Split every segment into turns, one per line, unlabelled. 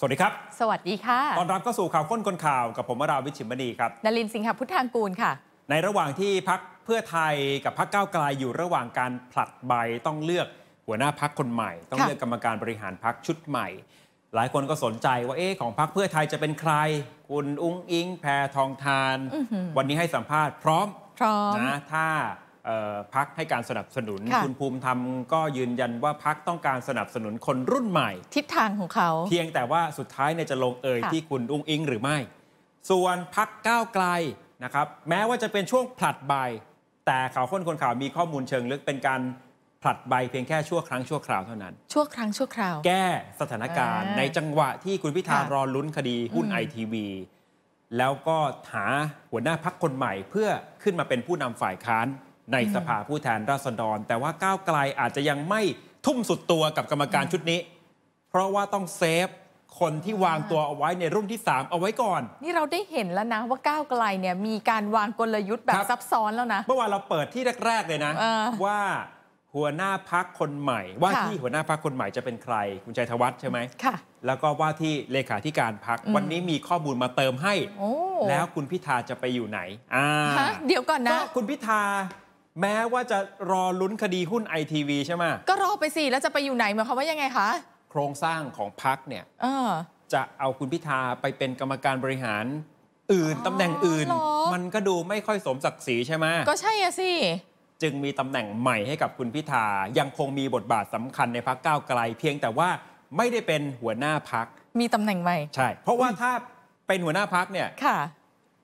สวัสดีครับ สวัสดีค่ะ ตอนรับก็สู่ข่าวค้นคนข่าวกับผมวราวิชิมณีครับน
ลินสิงห์พุทธังกูลค่ะ
ในระหว่างที่พักเพื่อไทยกับพักก้าวไกลอยู่ระหว่างการผลัดใบต้องเลือกหัวหน้าพักคนใหม่ ต้องเลือกกรรมการบริหารพักชุดใหม่ หลายคนก็สนใจว่าเอ๊ะของพักเพื่อไทยจะเป็นใคร คุณอุ้งอิงแพรทองทาน วันนี้ให้สัมภาษณ์ พร้อมพร้อมนะถ้าพักให้การสนับสนุนคคุณภูมิธรรมก็ยืนยันว่าพักต้องการสนับสนุนคนรุ่นใหม่
ทิศทางของเขา เพียง
แต่ว่าสุดท้ายในจะลงเอย่ที่คุณอุ้งอิง หรือไม่ ส่วนพักก้าวไกลนะครับแม้ว่าจะเป็นช่วงผลัดใบ แต่ข่าวค้นคนข่าวมีข้อมูลเชิงลึกเป็นการผลัดใบ เพียงแค่ชั่วครั้งชั่วคราวเท่านั้น
ชั่วครั้งชั่วคราว แก้
สถานการณ์ในจังหวะที่คุณพิธารอลุ้นคดีหุ้นไอทีวีแล้วก็หาหัวหน้าพักคนใหม่เพื่อขึ้นมาเป็นผู้นำฝ่ายค้านในสภาผู้แทน ราษฎรแต่ว่าก้าวไกลอาจจะยังไม่ทุ่มสุดตัวกับกรรมการชุดนี้ เพราะว่าต้องเซฟ คนที่วางตัวเอาไว้ในรุ่นที่ 3เอาไว้ก่อน
นี่เราได้เห็นแล้วนะว่าก้าวไกลเนี่ย มีการวางกลยุทธ์แบบซับซ้อนแล้วนะเ
มื่อวานเราเปิดที่แรกๆเลยนะว่า หัวหน้าพักคนใหม่ ว่าที่หัวหน้าพักคนใหม่จะเป็นใคร คุณชัยธวัฒน์ใช่ไหมค่ะ แล้วก็ว่าที่เลขาธิการพักวันนี้มีข้อมูลมาเติมให้แล้วคุณพิธาจะไปอยู่ไหนอ่าเดี๋ยวก่อนนะ คุณพิธาแม้ว่าจะรอลุ้นคดีหุ้นไอทีวีใช่ไหม
ก็รอไปสิ แล้วจะไปอยู่ไหนหมานเขาว่ายังไงคะ
โครงสร้างของพักเนี่ยจะเอาคุณพิธาไปเป็นกรรมการบริหารอื่นตำแหน่งอื่น มันก็ดูไม่ค่อยสมศักดิ์ศรีใช่ไหมก็ใช่อะสิ จึงมีตำแหน่งใหม่ให้กับคุณพิธา ยังคงมีบทบาทสำคัญในพักก้าวไกล เพียงแต่ว่าไม่ได้เป็นหัวหน้าพัก
มีตำแหน่งใหม่ใช
่เพราะว่าถ้าเป็นหัวหน้าพักเนี่ย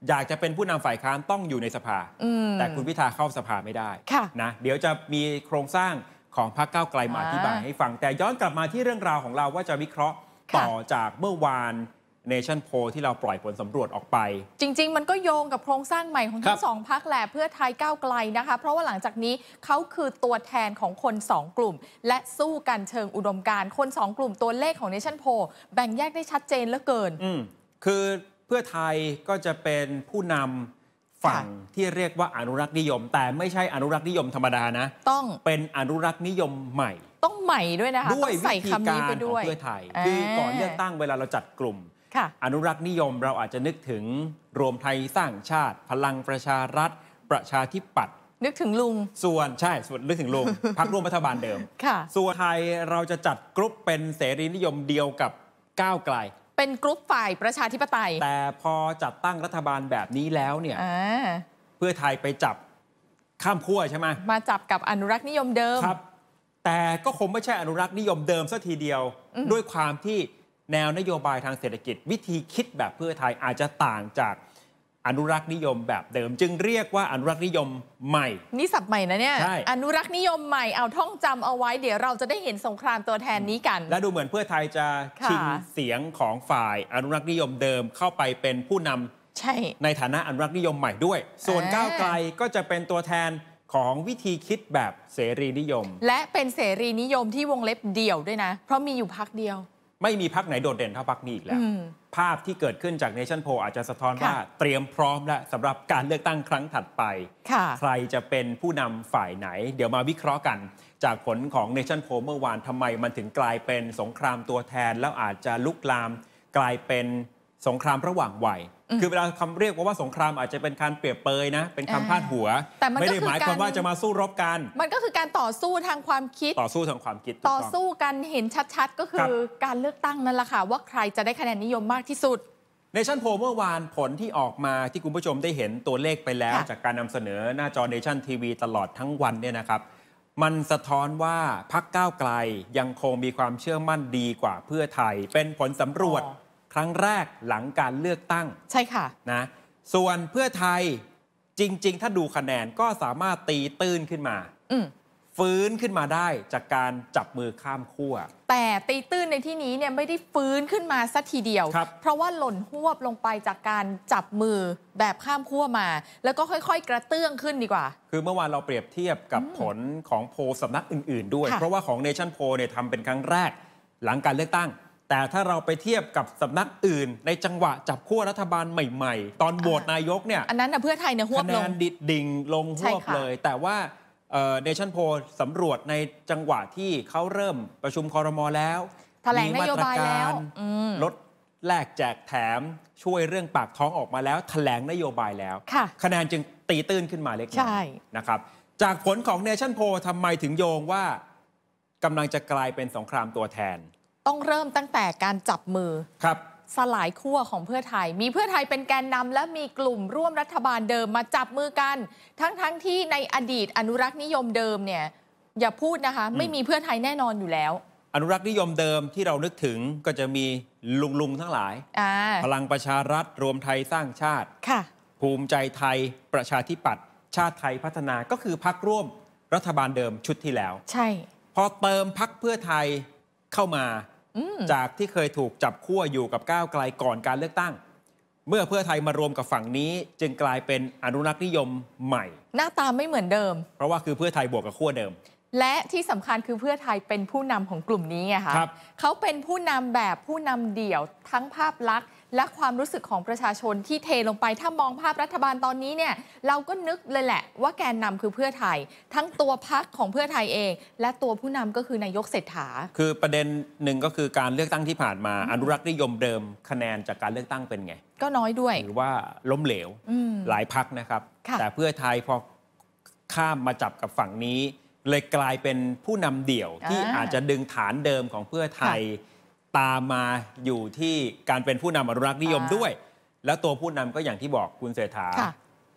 อยากจะเป็นผู้นำฝ่ายค้านต้องอยู่ในสภา แต่คุณพิธาเข้าสภาไม่ได้นะเดี๋ยวจะมีโครงสร้างของพรรคเก้าไกลมาอธิบายให้ฟัง แต่ย้อนกลับมาที่เรื่องราวของเราว่าจะวิเคราะห์ต่อจากเมื่อวานเนชั่นโพที่เราปล่อยผลสำรวจออกไป
จริง ๆ มันก็โยงกับโครงสร้างใหม่ของทั้งสองพักแหละเพื่อไทยก้าวไกลนะคะ เพราะว่าหลังจากนี้เขาคือตัวแทนของคน 2 กลุ่ม และสู้กันเชิงอุดมการคน 2 กลุ่มตัวเลขของเนชั่นโพแบ่งแยกได้ชัดเจนเหลือเกิน
คือเพื่อไทยก็จะเป็นผู้นำฝั่งที่เรียกว่าอนุรักษ์นิยม แต่ไม่ใช่อนุรักษ์นิยมธรรมดานะ ต้องเป็นอนุรักษ์นิยมใหม่
ต้องใหม่ด้วยนะคะด้วยวิธีการของเพื่อ
ไทยคือก่อนเลือกตั้งเวลาเราจัดกลุ่มอนุรักษ์นิยมเราอาจจะนึกถึงรวมไทยสร้างชาติ พลังประชารัฐประชาธิปัตย์นึกถึงลุงส่วนใช่ส่วนนึกถึงลุงพักร่วมรัฐบาลเดิมส่วนไทยเราจะจัดกรุ๊ปเป็นเสรีนิยมเดียวกับก้าวไกล
เป็นกรุ๊ปฝ่ายประชาธิปไตย แต
่พอจัดตั้งรัฐบาลแบบนี้แล้วเนี่ยเพื่อไทยไปจับข้ามขั้วใช่ไหมมาจับกับอนุรักษ์นิยมเดิมครับ แต่ก็คงไม่ใช่อนุรักษ์นิยมเดิมสัทีเดียว ด้วยความที่แนวนโยบายทางเศรษฐกิจวิธีคิดแบบเพื่อไทยอาจจะต่างจากอนุรักษ์นิยมแบบเดิมจึงเรียกว่าอนุรักษ์นิยมใหม่
นี่สับใหม่นะเนี่ย อนุรักษ์นิยมใหม่เอาท่องจำเอาไว้เดี๋ยวเราจะได้เห็นสงครามตัวแทนนี้กัน และ
ดูเหมือนเพื่อไทยจะะชิงเสียงของฝ่ายอนุรักษ์นิยมเดิมเข้าไปเป็นผู้นำใช่ ในฐานะอนุรักษ์นิยมใหม่ด้วย ส่วนก้าวไกลก็จะเป็นตัวแทนของวิธีคิดแบบเสรีนิยม
และเป็นเสรีนิยมที่วงเล็บเดี่ยวด้วยนะ เพราะมีอยู่พักเดียว
ไม่มีพักไหนโดดเด่น เท่าพักนี้อีกแล้ว ภาพที่เกิดขึ้นจากเนชั่นโพอาจจะสะท้อนว่าเตรียมพร้อมแล้วสำหรับการเลือกตั้งครั้งถัดไปใครจะเป็นผู้นำฝ่ายไหน เดี๋ยวมาวิเคราะห์กัน จากผลของเนชั่นโพเมื่อวานทำไมมันถึงกลายเป็นสงครามตัวแทน แล้วอาจจะลุกลามกลายเป็นสงครามระหว่างวัยคือเวลาคำเรียกว่าสงครามอาจจะเป็นการเปรียบเปยนะ เป็นคำพาดหัวแต่ไม่ได้หมายความว่าจะมาสู้รบกัน
มันก็คือการต่อสู้ทางความคิดต่อสู้ทางความคิด ต่อสู้กันเห็นชัดๆ ก็คือการเลือกตั้งนั่นแหละค่ะ ว่าใครจะได้คะแนนนิยมมากที่สุด
เนชั่นโพลเมื่อวานผลที่ออกมาที่คุณผู้ชมได้เห็นตัวเลขไปแล้วจากการนำเสนอหน้าจอเนชั่นทีวีตลอดทั้งวันเนี่ยนะครับมันสะท้อนว่าพักก้าวไกลยังคงมีความเชื่อมั่นดีกว่าเพื่อไทยเป็นผลสำรวจครั้งแรกหลังการเลือกตั้ง ใช่ค่ะนะส่วนเพื่อไทยจริงๆ ถ้าดูคะแนนก็สามารถตีตื้นขึ้นมาฟื้นขึ้นมาได้จากการจับมือข้ามขั้ว
แต่ตีตื้นในที่นี้เนี่ยไม่ได้ฟื้นขึ้นมาสักทีเดียวเพราะว่าหล่นหวบลงไปจากการจับมือแบบข้ามขั้วมา แล้วก็ค่อยๆ กระเตื้องขึ้นดีกว่า
คือเมื่อวานเราเปรียบเทียบกับผลของโพสำนักอื่นๆด้วยเพราะว่าของเนชั่นโพเนี่ยทำเป็นครั้งแรกหลังการเลือกตั้งแต่ถ้าเราไปเทียบกับสำนักอื่น ในจังหวะจับขั้วรัฐบาลใหม่ๆ ตอนโหวตนายกเนี่ย อัน
นั้นนะเพื่อไทยเนี่ยหลงคะแนน
ดิดดิ่งลงหวบเลย แต่ว่าเนชั่นโพสำรวจในจังหวะที่เขาเริ่มประชุมคอรมอแล้ว
แถลงนโยบายแล้วมี
มาตรการลดแลกแจกแถมช่วยเรื่องปากท้องออกมาแล้ว แถลงนโยบายแล้วคะแนนจึงตีตื้นขึ้นมาเล็กน้อยนะครับจากผลของเนชั่นโพทำไมถึงโยงว่ากำลังจะกลายเป็นสงครามตัวแทน
ต้องเริ่มตั้งแต่การจับมือครับ สลายขั้วของเพื่อไทย มีเพื่อไทยเป็นแกนนำ และมีกลุ่มร่วมรัฐบาลเดิมมาจับมือกัน ทั้งๆทที่ในอดีตอนุรักษ์นิยมเดิมเนี่ยอย่าพูดนะคะไม่มีเพื่อไทยแน่นอนอยู่แล้ว
อนุรักษ์นิยมเดิมที่เรานึกถึงก็จะมีลุงลุงทั้งหลาย พลังประชารัฐรวมไทยสร้างชาติค่ะ ภูมิใจไทยประชาธิปัตย์ชาติไทยพัฒนาก็คือพักร่วมรัฐบาลเดิมชุดที่แล้ว ใช่พอเติมพักเพื่อไทยเข้ามาจากที่เคยถูกจับขั้วอยู่กับก้าวไกลก่อนการเลือกตั้ง เมื่อเพื่อไทยมารวมกับฝั่งนี้จึงกลายเป็นอนุรักษ์นิยมใหม่
หน้าตาไม่เหมือนเดิม
เพราะว่าคือเพื่อไทยบวกกับขั้วเดิม และ
ที่สำคัญคือเพื่อไทยเป็นผู้นำของกลุ่มนี้ไงคะเขาเป็นผู้นำแบบผู้นำเดี่ยวทั้งภาพลักษณ์และความรู้สึกของประชาชนที่เทลงไป ถ้ามองภาพรัฐบาลตอนนี้เนี่ยเราก็นึกเลยแหละว่าแกนนำคือเพื่อไทย ทั้งตัวพักของเพื่อไทยเอง และตัวผู้นำก็คือนายกเศรษฐา
คือประเด็นหนึ่งก็คือการเลือกตั้งที่ผ่านมา อนุรักษ์นิยมเดิม คะแนนจากการเลือกตั้งเป็นไง
ก็น้อยด้วยห
รือว่าล้มเหลว หลายพักนะครับแต่เพื่อไทยพอข้ามมาจับกับฝั่งนี้ เลยกลายเป็นผู้นำเดี่ยว ที่อาจจะดึงฐานเดิมของเพื่อไทยตามมาอยู่ที่การเป็นผู้นำอนุรักษ์นิยมด้วย แล้วตัวผู้นำก็อย่างที่บอกคุณเสถา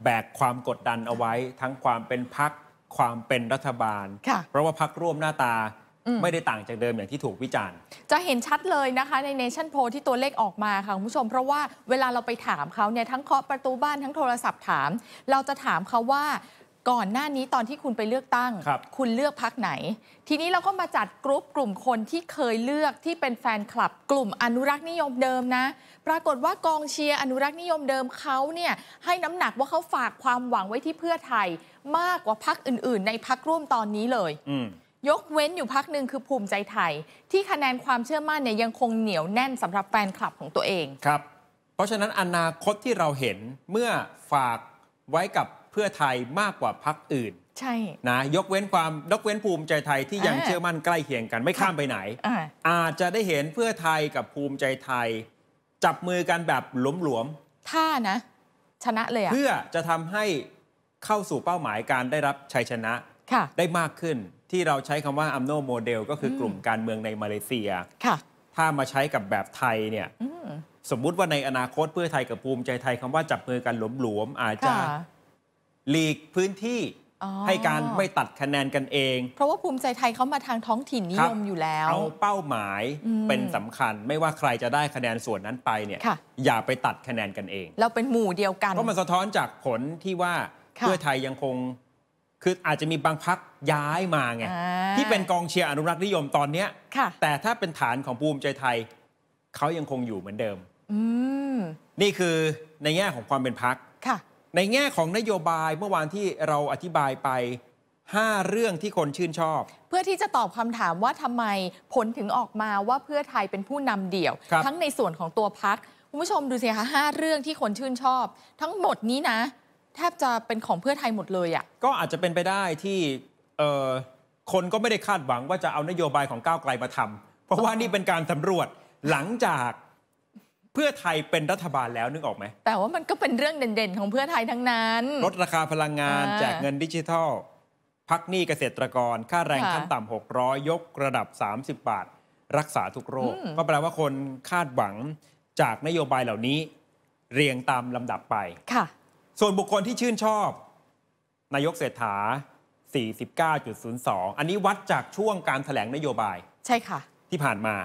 แบกความกดดันเอาไว้ทั้งความเป็นพักความเป็นรัฐบาล เพราะว่าพักร่วมหน้าตาไม่ได้ต่างจากเดิมอย่างที่ถูกวิจารณ์
จะเห็นชัดเลยนะคะในเนชั่นโพที่ตัวเลขออกมาค่ะคุณผู้ชมเพราะว่าเวลาเราไปถามเขาเนี่ยทั้งเคาะประตูบ้านทั้งโทรศัพท์ถามเราจะถามเขาว่าก่อนหน้านี้ตอนที่คุณไปเลือกตั้งคคุณเลือกพักไหน ทีนี้เราก็มาจัดกรุ๊ปกลุ่มคนที่เคยเลือกที่เป็นแฟนคลับ กลุ่มอนุรักษ์นิยมเดิมนะ ปรากฏว่ากองเชียร์อนุรักษ์นิยมเดิมเขาเนี่ยให้น้ำหนักว่าเขาฝากความหวังไว้ที่เพื่อไทย มากกว่าพักอื่น ๆ ในพักร่วมตอนนี้เลย ยกเว้นอยู่พักหนึ่งคือภูมิใจไทย ที่คะแนนความเชื่อมั่นเนี่ยยังคงเหนียวแน่นสำหรับแฟนคลับของตัวเอง
ครับ เพราะฉะนั้นอนาคตที่เราเห็นเมื่อฝากไว้กับพื่อไทยมากกว่าพักอื่น ใช่ นะ ยกเว้นความยกเว้นภูมิใจไทย ที่ยังเชื่อมั่น ใกล้เคียงกัน ไม่ข้าม ไป ไหน อาจจะได้เห็น เพื่อไทย กับภูมิใจไทย จับมือกันแบบ หลวม
ๆท่านะ ชนะเลยอะเพื่อ
จะทำให้ เข้าสู่เป้าหมาย การได้รับ ชัยชนะะได้มากขึ้น ที่เราใช้คำว่าอัมโนโมเดล ก็คือกลุ่มการเมือง ใน มาเลเซียถ้า มา ใช้ กับ แบบ ไทย เนี่ย สมมุติ ว่า ใน อนาคต เพื่อไทย กับ ภูมิใจ ไทยคำว่า จับมือ กัน หลวม ๆ อาจจะหลีกพื้นที่ให้การไม่ตัดคะแนนกันเอง เ
พราะว่าภูมิใจไทยเขามาทางท้องถิ่นนิยมอยู่แล้วเอา
เป้าหมายเป็นสำคัญไม่ว่าใครจะได้คะแนนส่วนนั้นไปเนี่ยอย่าไปตัดคะแนนกันเอง เราเป็นหมู่เดียวกัน เพราะมันสะท้อนจากผลที่ว่าเพื่อไทยยังคงคืออาจจะมีบางพักย้ายมาไงที่เป็นกองเชียร์อนุรักษ์นิยมตอนเนี้ยแต่ถ้าเป็นฐานของภูมิใจไทย เขายังคงอยู่เหมือนเดิมนี่คือในแง่ของความเป็นพักในแง่ของนโยบายเมื่อวานที่เราอธิบายไป 5 เรื่องที่คนชื่นชอบ
เพื่อที่จะตอบคำถามว่าทำไมผลถึงออกมาว่าเพื่อไทยเป็นผู้นำเดี่ยวทั้งในส่วนของตัวพักคุณผู้ชมดูสิคะห้าเรื่องที่คนชื่นชอบ ทั้งหมดนี้นะ แทบจะเป็นของเพื่อไทยหมดเลยอะ่ะ
ก็อาจจะเป็นไปได้ที่คนก็ไม่ได้คาดหวัง ว่าจะเอานโยบายของก้าวไกลมาทำเพราะว่านี่เป็นการสำรวจหลังจากพื่อไทยเป็นรัฐบาลแล้วนึกออกไหม
แต่ว่ามันก็เป็นเรื่องเด่นๆ ของเพื่อไทยทั้งนั้นล
ดราคาพลังงาน แจกเงินดิจิทัล พักหนี้เกษตรกรค่าแรงขั้นต่ำ600 ยกระดับ 30 บาท รักษาทุกโรค ก็แปลว่าคนคาดหวังจากนโยบายเหล่านี้ เรียงตามลำดับไปค่ะ ส่วนบุคคลที่ชื่นชอบ นายกเศรษฐา 49.02 อันนี้วัดจากช่วงการถแถลงนโยบาย ใช่ค่ะ ที่ผ่านมา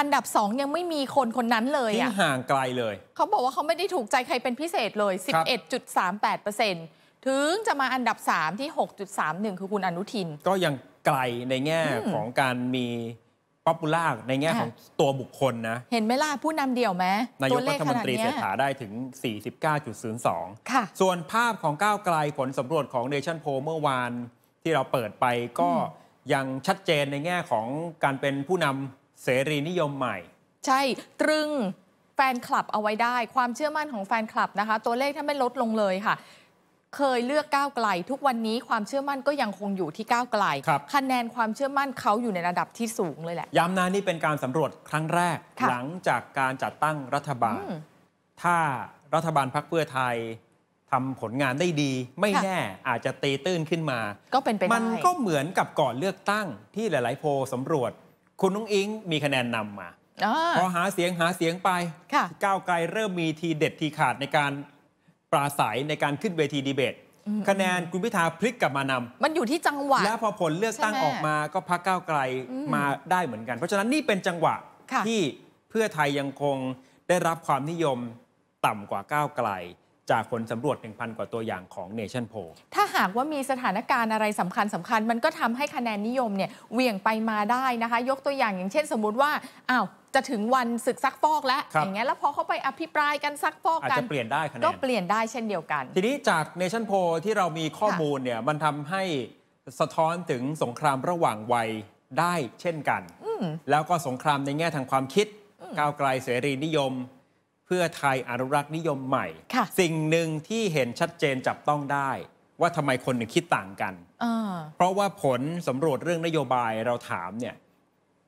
อันดับสองยังไม่มีคนคนนั้นเลยที่อะห
่างไกลเลย
เขาบอกว่าเขาไม่ได้ถูกใจใครเป็นพิเศษเลยร11.38%ถึงจะมาอันดับ 3 ที่ 6.31 คือคุณอนุทิ
น ก็ยังไกลในแง่ของการมีป๊อปปูล่าในแง่ของตัวบุคคลนะ
เห็นไหมล่ะ ผู้นำเดียวไหมนายกรัฐมนตรีเศีรยษฐา
ได้ถึง 49.02ค่ะส่วนภาพของก้าวไกลผลสำรวจของเนชั่นโพเมื่อวานที่เราเปิดไปก็ยังชัดเจนในแง่ของการเป็นผู้นำเสรีนิยมใหม่
ใช่ตรึงแฟนคลับเอาไว้ได้ ความเชื่อมั่นของแฟนคลับนะคะตัวเลขถ้าไม่ลดลงเลยค่ะ เคยเลือกก้าวไกล ทุกวันนี้ความเชื่อมั่นก็ยังคงอยู่ที่ก้าวไกลคคะแนนความเชื่อมั่นเขาอยู่ในระดับที่สูงเลยแหละ
ย้ำนะนี่เป็นการสำรวจครั้งแรก หลังจากการจัดตั้งรัฐบาล ถ้ารัฐบาลพักเพื่อไทยทำผลงานได้ดี ไม่แน่อาจจะตีตื้นขึ้นมา
ก็เป็นไปได้มันก็เ
หมือนกับก่อนเลือกตั้งที่หลาย ๆ โพสำรวจคุณนุ้งอิงมีคะแนนนำมาพอหาเสียงหาเสียงไป ก้าวไกลเริ่มมีทีเด็ดทีขาดในการปราศัยในการขึ้นเวทีดีเบต คะแนนคุณพิธาพลิกกลับมานำ
มันอยู่ที่จังหวะ แล้ว
พอผลเลือกตั้งออกมาก็พักก้าวไกลมาได้เหมือนกัน เพราะฉะนั้นนี่เป็นจังหวะที่เพื่อไทยยังคงได้รับความนิยมต่ำกว่าก้าวไกลจากผลสำรวจ 1,000 กว่าตัวอย่างของ Nation p o
ถ้าหากว่ามีสถานการณ์อะไรสำคัญสำคัญ มันก็ทำให้คะแนนนิยมเนี่ยเวี่ยงไปมาได้นะคะ ยกตัวอย่าง อย่างเช่นสมมติว่า อ้าว จะถึงวันศึกซักฟอกแล้วอย่างเงี้ยแล้วพอเขาไปอภิปรายกันซักฟอกกันอาจจะเปลี่ยนได้คะแนน ก็เปลี่ยนได้เช่นเดียวกัน ที
นี้จาก Nation p o ที่เรามีข้อมูลเนี่ยมันทำให้สะท้อนถึงสงครามระหว่างวัยได้เช่นกันแล้วก็สงครามในแง่ทางความคิดก้าวไกลเสรีนิยมพื่อไทยอนุรักษ์นิยมใหม่ สิ่งหนึ่งที่เห็นชัดเจนจับต้องได้ ว่าทำไมคนหนึ่งคิดต่างกัน เพราะว่าผลสำรวจเรื่องนโยบายเราถามเนี่ย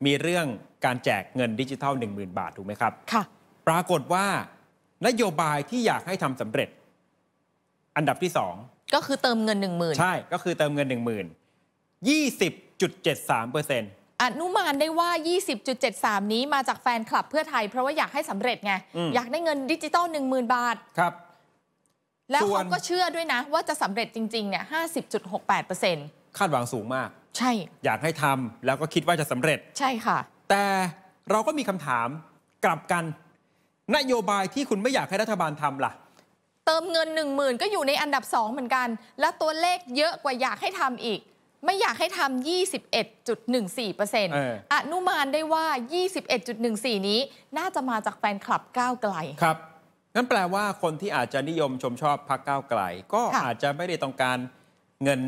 มีเรื่องการแจกเงินดิจิทัล10,000บาทถูกไหมครับค่ะปรากฏว่านโยบายที่อยากให้ทำสำเร็จ อันดับที่สองก็คือเติมเงิน10,000ใช่ ก็คือเติมเงิน10,000 20.73เปอร์เซ็นต์
อนุมานได้ว่า 20.73 นี้มาจากแฟนคลับเพื่อไทยเพราะว่าอยากให้สำเร็จไงอยากได้เงินดิจิตอล 10,000 บาท
ครับ แล้วเขาก็
เชื่อด้วยนะว่าจะสำเร็จจริง ๆ เนี่ย 50.68%
คาดหวังสูงมาก ใช่อยากให้ทำแล้วก็คิดว่าจะสำเร็จ ใช่ค่ะ แต่เราก็มีคำถามกลับกัน นโยบายที่คุณไม่อยากให้รัฐบาลทำล่ะ เติ
มเงิน 1 0,000 ก็อยู่ในอันดับ 2 เหมือนกัน และตัวเลขเยอะกว่าอยากให้ทำอีกไม่อยากให้ทำ 21.14%ออนุมานได้ว่า 21.14 นี้ น่าจะมาจากแฟนคลับก้าวไกล
ครับนั่นแปลว่าคนที่อาจจะนิยมชมชอบพักก้าวไกล ก็อาจจะไม่ได้ต้องการเงิน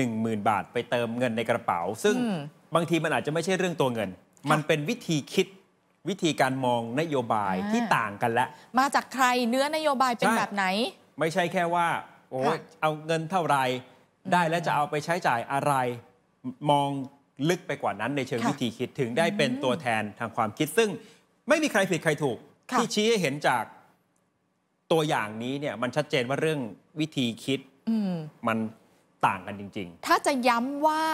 10,000 บาทไปเติมเงินในกระเป๋า ซึ่งบางทีมันอาจจะไม่ใช่เรื่องตัวเงิน มันเป็นวิธีคิดวิธีการมองนโยบายที่ต่างกันแล้ว
มาจากใครเนื้อนโยบายเป็นแบบไหน
ไม่ใช่แค่ว่าโอ้เอาเงินเท่าไหร่ได้และจะเอาไปใช้จ่ายอะไรมองลึกไปกว่านั้นในเชิงวิธีคิดถึงได้เป็นตัวแทนทางความคิดซึ่งไม่มีใครผิดใครถูก ที่ชี้ให้เห็นจากตัวอย่างนี้เนี่ยมันชัดเจนว่าเรื่องวิธีคิดมันต่างกันจริง
ๆ ถ้าจะย้ำว่า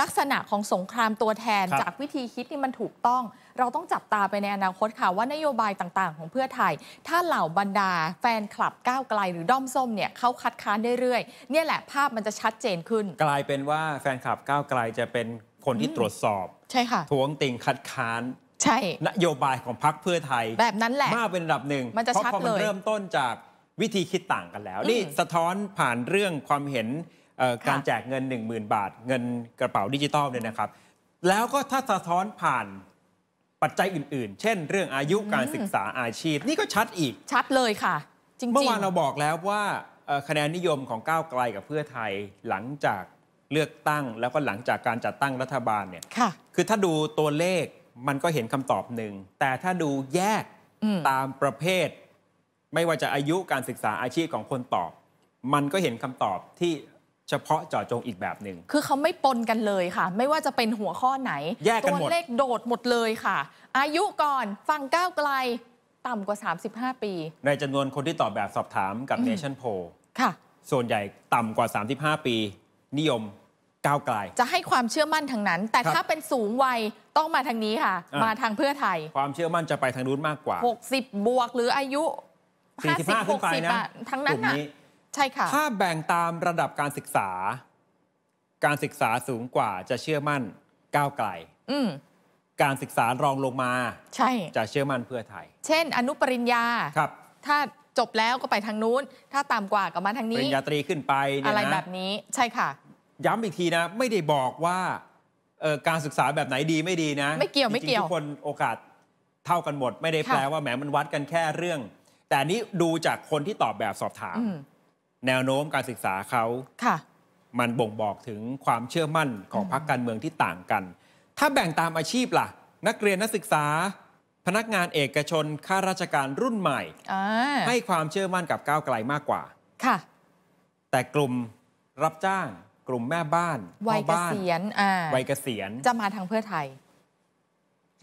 ลักษณะของสงครามตัวแทนจากวิธีคิดนี่มันถูกต้อง เราต้องจับตาไปในอนาคตค่ะว่านโยบายต่างๆของเพื่อไทย ถ้าเหล่าบรรดาแฟนคลับก้าวไกลหรือด้อมส้มเนี่ย เขาคัดค้านเรื่อยๆ เนี่ยแหละภาพมันจะชัดเจนขึ้น
กลายเป็นว่าแฟนคลับก้าวไกลจะเป็นคนที่ตรวจสอบ ใช่ค่ะทวงติงคัดค้านใช่ นโยบายของพรรคเพื่อไทย แบบนั้นแหละมากเป็นระดับหนึ่งเพราะพอมันเริ่มต้นจากวิธีคิดต่างกันแล้ว นี่สะท้อนผ่านเรื่องความเห็นการแจกเงิน 10,000 บาท เงินกระเป๋าดิจิตอลเนี่ยนะครับ แล้วก็ถ้าสะท้อนผ่านปัจจัยอื่นๆ เช่นเรื่องอายุการศึกษาอาชีพ นี่ก็ชัดอีกชัดเลยค่ะ จริงๆ เมื่อวานเราบอกแล้วว่าคะแนนนิยมของก้าวไกลกับเพื่อไทย หลังจากเลือกตั้ง แล้วก็หลังจากการจัดตั้งรัฐบาลเนี่ยค่ะคือถ้าดูตัวเลขมันก็เห็นคำตอบหนึ่งแต่ถ้าดูแยกตามประเภท ไม่ว่าจะอายุการศึกษาอาชีพของคนตอบ มันก็เห็นคำตอบที่เฉพาะเจาะจงอีกแบบหนึ่ง
คือเขาไม่ปนกันเลยค่ะ ไม่ว่าจะเป็นหัวข้อไหนแยกกันหมดตัวเลขโดดหมดเลยค่ะ อายุก่อนฟังก้าวไกลต่ำกว่า 35 ปี
ในจำนวนคนที่ตอบแบบสอบถามกับเนชั่นโพค่ะ ส่วนใหญ่ต่ำกว่า 35 ปี นิยมก้าวไกล จะให้คว
ามเชื่อมั่นทางนั้น แต่ถ้าเป็นสูงวัยต้องมาทางนี้ค่ะะมาทางเพื่อไทย
ความเชื่อมั่นจะไปทางนู้นมากกว่า
60 บวก หรืออายุ
45ขึ้นไปนะ0
60ทั้งนั้นนะใช่ค่ะถ้า
แบ่งตามระดับการศึกษา การศึกษาสูงกว่าจะเชื่อมั่นก้าวไกลอืการศึกษารองลงมา ใช่ จะเชื่อมั่นเพื่อไทย
เช่น อนุปริญญาครับ ถ้าจบแล้วก็ไปทางนู้น ถ้าต่ำกว่าก็มาทางนี้ ปริญญา
ตรีขึ้นไปอะไรแบบ
นี้ ใช่ค่ะ
ย้ำอีกทีนะ ไม่ได้บอกว่า การศึกษาแบบไหนดีไม่ดีนะไม่เกี่ยวไม่เกี่ยวทุกคนโอกาสเท่ากันหมด ไม่ได้แปลว่าแหมมันวัดกันแค่เรื่อง แต่นี้ดูจากคนที่ตอบแบบสอบถามแนวโน้มการศึกษาเขาค่ะ มันบ่งบอกถึงความเชื่อมั่นของพรรคการเมืองที่ต่างกัน ถ้าแบ่งตามอาชีพล่ะ นักเรียนนักศึกษาพนักงานเอกชนข้าราชการรุ่นใหม่ให้ความเชื่อมั่นกับก้าวไกลมากกว่าค่ะแต่กลุ่มรับจ้าง กลุ่มแม่บ้านวัยเกษีย
ณวัย
เกษียณจะ
มาทางเพื่อไทย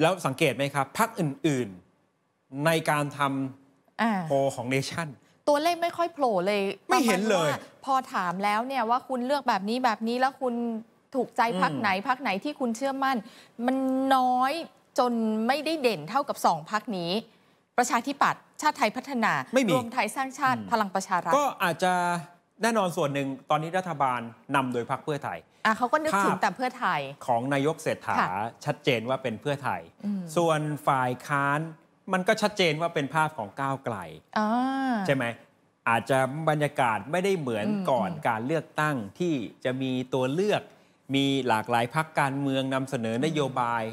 แล้วสังเกตไหมครับพรรคอื่นๆ ในการทำโพของเนชั่น
ตัวเลขไม่ค่อยโผล่เลยไม่เห็นเลย พอถามแล้วเนี่ยว่าคุณเลือกแบบนี้แบบนี้แล้วคุณถูกใจพักไหนพักไหนที่คุณเชื่อมั่นมันน้อยจนไม่ได้เด่นเท่ากับสองพักนี้ ประชาธิปัตย์ชาติไทยพัฒนารวมไทยสร้างชาติพลังประชารัฐก็
อาจจะแน่นอนส่วนหนึ่งตอนนี้รัฐบาลนำโดยพรรคเพื่อไทย
อ่ะเขาก็นึกถึงแต่เพื่อไทย
ของนายกเศรษฐาชัดเจนว่าเป็นเพื่อไทย ส่วนฝ่ายค้านมันก็ชัดเจนว่าเป็นภาพของก้าวไกลใช่ไหม อาจจะบรรยากาศไม่ได้เหมือนก่อนการเลือกตั้งที่จะมีตัวเลือก มีหลากหลายพักการเมืองนำเสนอนโยบาย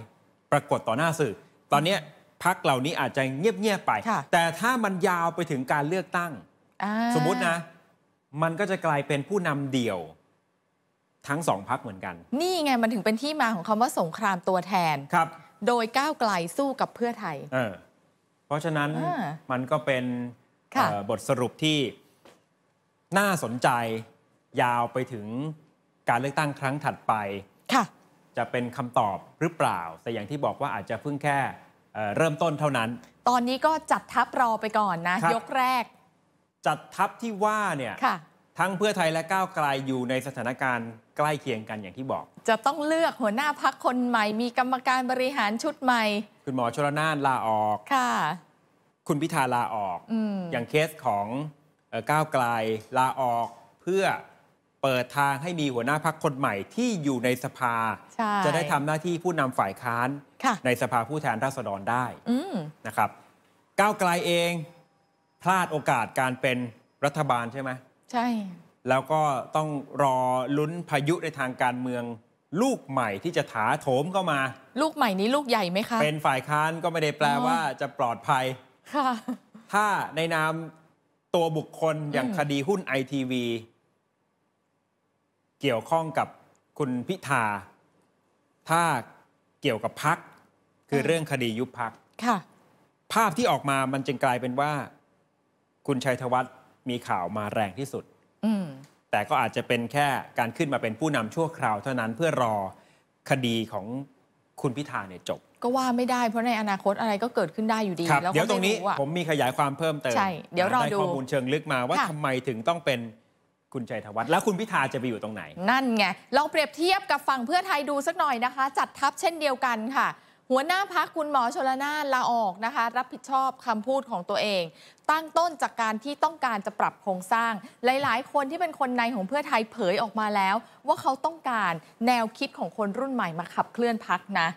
ปรากฏต่อหน้าสื่อตอนนี้พักเหล่านี้อาจจะเงียบๆไปแต่ถ้ามันยาวไปถึงการเลือกตั้งสมมตินะ มันก็จะกลายเป็นผู้นำเดี่ยว ทั้งสองพักเหมือนกัน
นี่ไงมันถึงเป็นที่มาของคำว่าสงครามตัวแทนครับ โดยก้าวไกลสู้กับเพื่อไทย
ราะฉะนั้นมันก็เป็นบทสรุปที่ น่าสนใจ ยาวไปถึงการเลือกตั้งครั้งถัดไปจะเป็นคำตอบหรือเปล่าแต่อย่างที่บอกว่าอาจจะเพิ่งแค่เริ่มต้นเท่านั้น
ตอนนี้ก็จัดทัพรอไปก่อนนะ ยก
แรก จัดทัพที่ว่าเนี่ยทั้งเพื่อไทยและก้าวไกลอยู่ในสถานการณ์ใกล้เคียงกันอย่างที่บอก จ
ะต้องเลือกหัวหน้าพักคนใหม่มีกรรมการบริหารชุดใหม่
คุณหมอชลนานลาออกค่ะคุณพิธาลาออกอย่างเคสของก้าวไกลลาออกเพื่อเปิดทางให้มีหัวหน้าพักคนใหม่ที่อยู่ในสภา จะได้ทำหน้าที่ผู้นำฝ่ายค้านในสภาผู้แทนราษฎรได้นะครับ ก้าวไกลเอง พลาดโอกาสการเป็นรัฐบาลใช่ไหมใช่ แล้วก็ต้องรอลุ้นพายุในทางการเมืองลูกใหม่ที่จะถาโถมเข้ามา
ลูกใหม่นี้ลูกใหญ่ไหมคะ เป็
นฝ่ายค้านก็ไม่ได้แปลว่าจะปลอดภัยถ้าในนามตัวบุคคลอย่างคดีหุ้นไอทีวีเกี่ยวข้องกับคุณพิธา ถ้าเกี่ยวกับพักคือเรื่องคดียุบพักค่ะภาพที่ออกมามันจึงกลายเป็นว่าคุณชัยธวัฒน์มีข่าวมาแรงที่สุดแต่ก็อาจจะเป็นแค่การขึ้นมาเป็นผู้นำชั่วคราวเท่านั้นเพื่อรอคดีของคุณพิธาเนี่ยจบ
ก็ว่าไม่ได้เพราะในอนาคตอะไรก็เกิดขึ้นได้อยู่ดีแล้วเดี๋ยวตรงนี้ผม
มีขยายความเพิ่มเติมใช่เดี๋ยวรอดูข้อมูลเชิงลึกมาว่าทำไมถึงต้องเป็น คุณชัยธวัฒน์แล้วคุณพิธาจะไปอยู่ตรงไหน
นั่นไง ลองเปรียบเทียบกับฝั่งเพื่อไทยดูสักหน่อยนะคะ จัดทัพเช่นเดียวกันค่ะ หัวหน้าพักคุณหมอชลนาลาออกนะคะ รับผิดชอบคำพูดของตัวเอง ตั้งต้นจากการที่ต้องการจะปรับโครงสร้าง หลาย ๆ คนที่เป็นคนในของเพื่อไทยเผยออกมาแล้ว ว่าเขาต้องการแนวคิดของคนรุ่นใหม่มาขับเคลื่อนพักนะ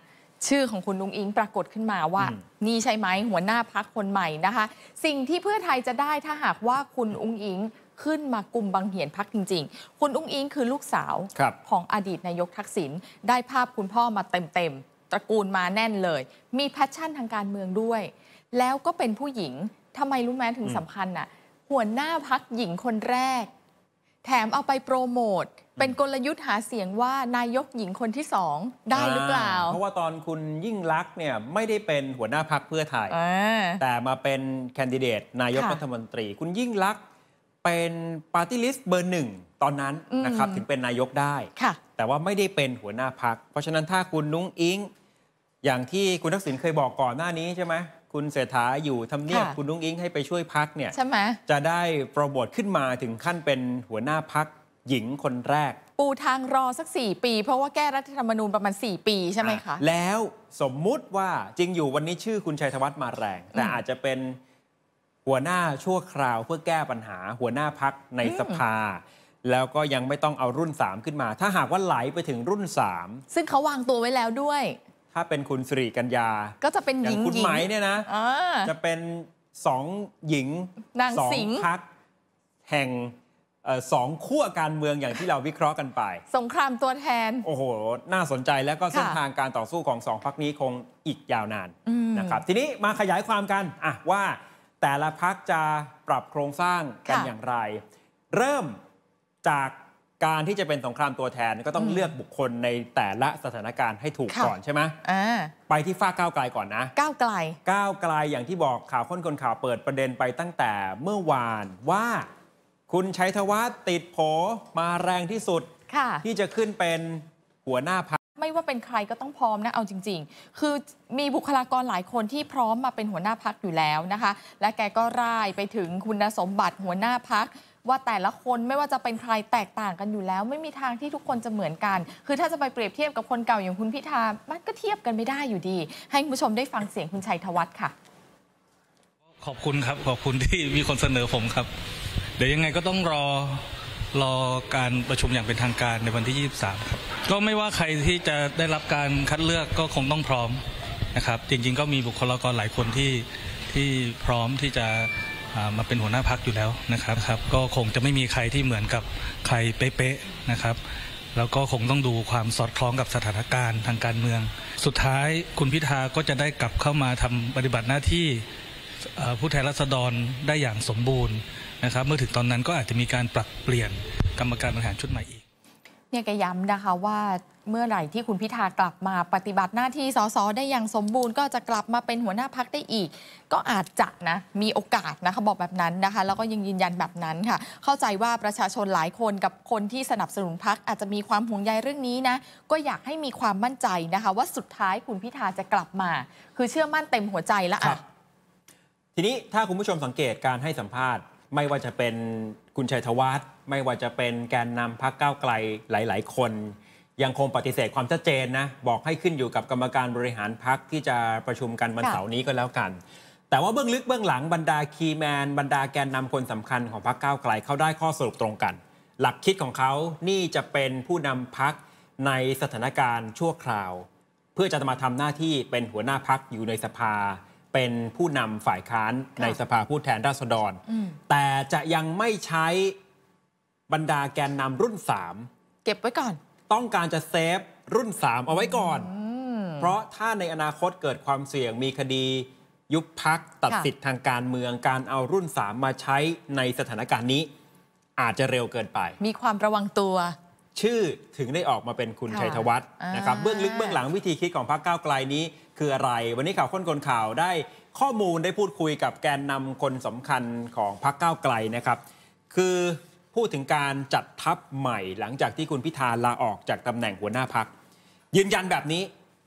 ชื่อของคุณลุงอิงปรากฏขึ้นมาว่า นี่ใช่ไหม หัวหน้าพักคนใหม่นะคะ สิ่งที่เพื่อไทยจะได้ถ้าหากว่าคุณอุงอิงขึ้นมากุมบังเหียนพักจริงๆ คุณอุงอิงคือลูกสาว ของอดีตนายกทักษิณได้ภาพคุณพ่อมาเต็มๆ ตระกูลมาแน่นเลย มีแพชชั่นทางการเมืองด้วย แล้วก็เป็นผู้หญิงทำไมรู้ไหมถึงสำคัญน่ะหัวหน้าพักหญิงคนแรก แถมเอาไปโปรโมทเป็นกลยุทธ์หาเสียงว่านายกหญิงคนที่สองได้หรือเปล่า เพร
าะว่าตอนคุณยิ่งลักษณ์เนี่ยไม่ได้เป็นหัวหน้าพักเพื่อไทยแต่มาเป็นแคนดิเดตนายกรัฐมนตรี คุณยิ่งลักษณ์เป็นปาร์ตี้ลิสต์เบอร์หนึ่งตอนนั้นนะครับถึงเป็นนายกได้ แต่ว่าไม่ได้เป็นหัวหน้าพัก เพราะฉะนั้นถ้าคุณนุ้งอิงอย่างที่คุณทักษิณเคยบอกก่อนหน้านี้ใช่ไหมคุณเสรษฐาอยู่ทำเนียบคุณนุ้งอิงให้ไปช่วยพักเนี่ยจะได้โปรโมทขึ้นมาถึงขั้นเป็นหัวหน้าพักหญิงคนแรก
ปูทางรอสัก 4 ปี เพราะว่าแก้รัฐธรรมนูญประมาณ 4 ปีใช่ไหมคะ แล
้วสมมุติว่าจริงอยู่วันนี้ชื่อคุณชัยธวัฒน์มาแรงแต่อาจจะเป็นหัวหน้าชั่วคราวเพื่อแก้ปัญหาหัวหน้าพักในสภา แล้วก็ยังไม่ต้องเอารุ่น 3 ขึ้นมา ถ้าหากว่าไหลไปถึงรุ่น 3
ซึ่งเขาวางตัวไว้แล้วด้วย
ถ้าเป็นคุณสิริกัญญา
ก็จะเป็นหญิงคุณไหมเนี่
ยนะจะเป็นสองหญิงนางสองพักแห่งสองขั้วการเมืองอย่างที่เราวิเคราะห์กันไป
สงครามตัวแทนโ
อ้โหน่าสนใจแล้วก็เส้นทางการต่อสู้ของสองพักนี้คงอีกยาวนานนะครับ ทีนี้มาขยายความกันอ่ะว่า แต่ละพักจะปรับโครงสร้างกันอย่างไร เริ่มจากการที่จะเป็นสงครามตัวแทนก็ต้องเลือกบุคคลในแต่ละสถานการณ์ให้ถูกก่อนใช่ไหมไปที่ฝ้าก้าวไกลก่อนนะก้าวไกลก้าวไกลอย่างที่บอกข่าวค้นคนข่าวเปิดประเด็นไปตั้งแต่เมื่อวานว่าคุณชัยธวัฒน์ติดโผมาแรงที่สุดค่ะที่จะขึ้นเป็นหัวหน้าพรรค
ไม่ว่าเป็นใครก็ต้องพร้อมนะ เอาจริง ๆ คือมีบุคลากรหลายคนที่พร้อมมาเป็นหัวหน้าพักอยู่แล้วนะคะ และแกก็ร่ายไปถึงคุณสมบัติหัวหน้าพักว่าแต่ละคนไม่ว่าจะเป็นใครแตกต่างกันอยู่แล้ว ไม่มีทางที่ทุกคนจะเหมือนกัน คือถ้าจะไปเปรียบเทียบกับคนเก่าอย่างคุณพิธามันก็เทียบกันไม่ได้อยู่ดี ให้คุณผู้ชมได้ฟังเสียงคุณชัยธวัฒน์ค่ะ
ขอบคุณครับขอบคุณที่มีคนเสนอผมครับเดี๋ยวยังไงก็ต้องรอรอการประชุมอย่างเป็นทางการในวันที่ 23ครับก็ไม่ว่าใครที่จะได้รับการคัดเลือกก็คงต้องพร้อมนะครับ จริง ๆ ก็มีบุคลากรหลายคนที่ที่พร้อมที่จะมาเป็นหัวหน้าพักอยู่แล้วนะครับครับ ก็คงจะไม่มีใครที่เหมือนกับใครเป๊ะๆนะครับ แล้วก็คงต้องดูความสอดคล้องกับสถานการณ์ทางการเมือง สุดท้ายคุณพิธาก็จะได้กลับเข้ามาทำปฏิบัติหน้าที่ผู้แทนรัษฎรได้อย่างสมบูรณ์นะครับเมื่อถึงตอนนั้นก็อาจจะมีการปรับเปลี่ยนกรรมการบริหารชุดใหม่อีก
เนี่ยแกย้ำนะคะว่าเมื่อไหร่ที่คุณพิธากลับมาปฏิบัติหน้าที่สสได้อย่างสมบูรณ์ก็จะกลับมาเป็นหัวหน้าพักได้อีก ก็อาจจะนะมีโอกาสนะคะบอกแบบนั้นนะคะแล้วก็ยังยืนยันแบบนั้นค่ะเข้าใจว่าประชาชนหลายคนกับคนที่สนับสนุนพักอาจจะมีความห่วงใยเรื่องนี้นะก็อยากให้มีความมั่นใจนะคะ ว่าสุดท้ายคุณพิธาจะกลับมา คือเชื่อมั่นเต็มหัวใจแล้วอ่ะ
ทีนี้ถ้าคุณผู้ชมสังเกตการให้สัมภาษณ์ไม่ว่าจะเป็นคุณชัยธวัฒน์ไม่ว่าจะเป็นแกนนำพรรคก้าวไกลหลาย ๆ คน ยังคงปฏิเสธความชัดเจนนะ บอกให้ขึ้นอยู่กับกรรมการบริหารพรรคที่จะประชุมกันวันเสาร์นี้ก็แล้วกัน แต่ว่าเบื้องลึกเบื้องหลังบรรดาคีแมนบรรดาแกนนำคนสำคัญของพรรคก้าวไกลเขาได้ข้อสรุปตรงกัน หลักคิดของเขานี่จะเป็นผู้นำพรรคในสถานการณ์ชั่วคราว เพื่อจะมาทำหน้าที่เป็นหัวหน้าพรรคอยู่ในสภาเป็นผู้นำฝ่ายค้านในสภาผู้แทนราษฎร แต่จะยังไม่ใช้บรรดาแกนนำรุ่น 3 เก็บไว้ก่อน ต้องการจะเซฟรุ่น 3 เอาไว้ก่อน เพราะถ้าในอนาคตเกิดความเสี่ยงมีคดียุบพักตัดสิทธิ์ทางการเมืองการเอารุ่น 3 มาใช้ในสถานการณ์นี้ อาจจะเร็วเกินไป
มีความระวังตัว
ชื่อถึงได้ออกมาเป็นคุณชัยธวัฒน์นะครับเบื้องลึกเบื้องหลังวิธีคิดของพรรคก้าวไกลนี้คืออะไรวันนี้ข่าวค้นคนข่าวได้ข้อมูลได้พูดคุยกับแกนนำคนสำคัญของพรรคก้าวไกลนะครับ คือพูดถึงการจัดทัพใหม่ หลังจากที่คุณพิธาลาออกจากตำแหน่งหัวหน้าพัก ยืนยันแบบนี้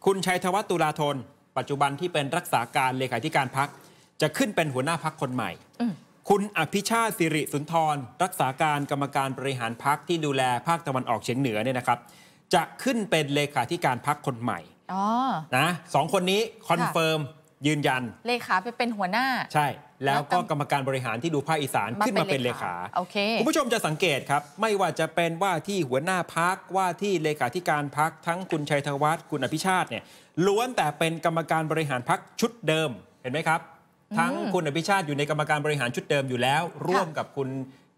คุณชัยธวัฒน์ตุลาธนปัจจุบันที่เป็นรักษาการเลขาธิการพัก จะขึ้นเป็นหัวหน้าพักคนใหม่คุณอภิชาติสิริสุนทร รักษาการกรรมการบริหารพักที่ดูแลภาคตะวันออกเฉียงเหนือเนี่ยนะครับ จะขึ้นเป็นเลขาธิการพักคนใหม่นะสองคนนี้คอนเฟิร์มยืนยัน
เลขาไปเป็นหัวหน้า ใช่
แล้วก็กรรมการบริหารที่ดูภาคอีสานขึ้นมาเป็นเลขาโอเคคุณผู้ชมจะสังเกตครับไม่ว่าจะเป็นว่าที่หัวหน้าพักว่าที่เลขาธิการพักทั้งคุณชัยธวัฒน์คุณอภิชาติเนี่ยล้วนแต่เป็นกรรมการบริหารพักชุดเดิมเห็นไหมครับ ทั้งคุณอภิชาติอยู่ในกรรมการบริหารชุดเดิมอยู่แล้ว ร่วมกับคุณ